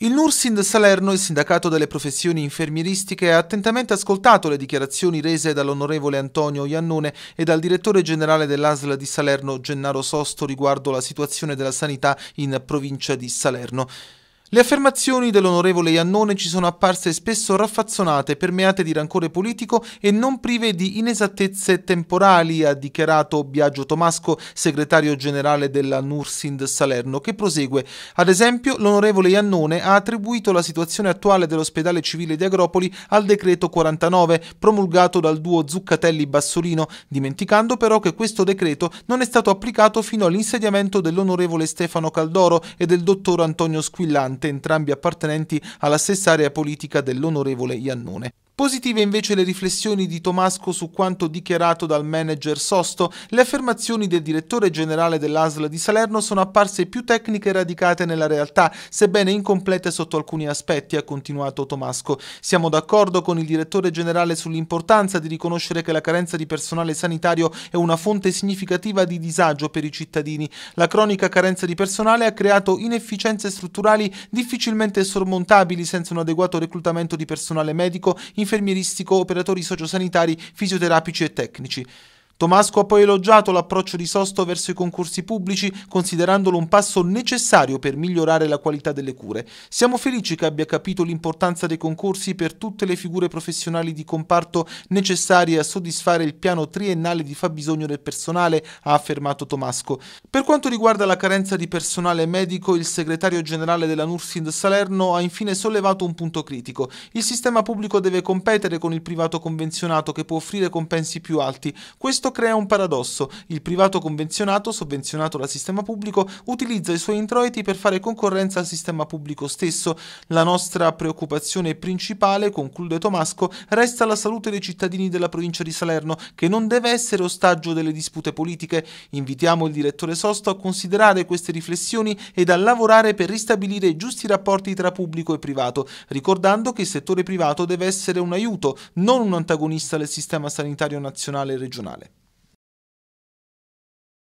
Il Nursind Salerno, il sindacato delle professioni infermieristiche, ha attentamente ascoltato le dichiarazioni rese dall'onorevole Antonio Iannone e dal direttore generale dell'ASL di Salerno, Gennaro Sosto, riguardo la situazione della sanità in provincia di Salerno. Le affermazioni dell'onorevole Iannone ci sono apparse spesso raffazzonate, permeate di rancore politico e non prive di inesattezze temporali, ha dichiarato Biagio Tomasco, segretario generale della Nursind Salerno, che prosegue. Ad esempio, l'onorevole Iannone ha attribuito la situazione attuale dell'ospedale civile di Agropoli al decreto 49, promulgato dal duo Zuccatelli-Bassolino, dimenticando però che questo decreto non è stato applicato fino all'insediamento dell'onorevole Stefano Caldoro e del dottor Antonio Squillanti Dante, entrambi appartenenti alla stessa area politica dell'onorevole Iannone. Positive invece le riflessioni di Tomasco su quanto dichiarato dal manager Sosto, le affermazioni del direttore generale dell'ASL di Salerno sono apparse più tecniche e radicate nella realtà, sebbene incomplete sotto alcuni aspetti, ha continuato Tomasco. Siamo d'accordo con il direttore generale sull'importanza di riconoscere che la carenza di personale sanitario è una fonte significativa di disagio per i cittadini. La cronica carenza di personale ha creato inefficienze strutturali difficilmente sormontabili senza un adeguato reclutamento di personale medico, in infermieristico, operatori sociosanitari, fisioterapici e tecnici. Tomasco ha poi elogiato l'approccio di Sosto verso i concorsi pubblici, considerandolo un passo necessario per migliorare la qualità delle cure. Siamo felici che abbia capito l'importanza dei concorsi per tutte le figure professionali di comparto necessarie a soddisfare il piano triennale di fabbisogno del personale, ha affermato Tomasco. Per quanto riguarda la carenza di personale medico, il segretario generale della Nursind Salerno ha infine sollevato un punto critico. Il sistema pubblico deve competere con il privato convenzionato che può offrire compensi più alti. Questo questo crea un paradosso. Il privato convenzionato, sovvenzionato dal sistema pubblico, utilizza i suoi introiti per fare concorrenza al sistema pubblico stesso. La nostra preoccupazione principale, conclude Tomasco, resta la salute dei cittadini della provincia di Salerno, che non deve essere ostaggio delle dispute politiche. Invitiamo il direttore Sosto a considerare queste riflessioni ed a lavorare per ristabilire i giusti rapporti tra pubblico e privato, ricordando che il settore privato deve essere un aiuto, non un antagonista del sistema sanitario nazionale e regionale.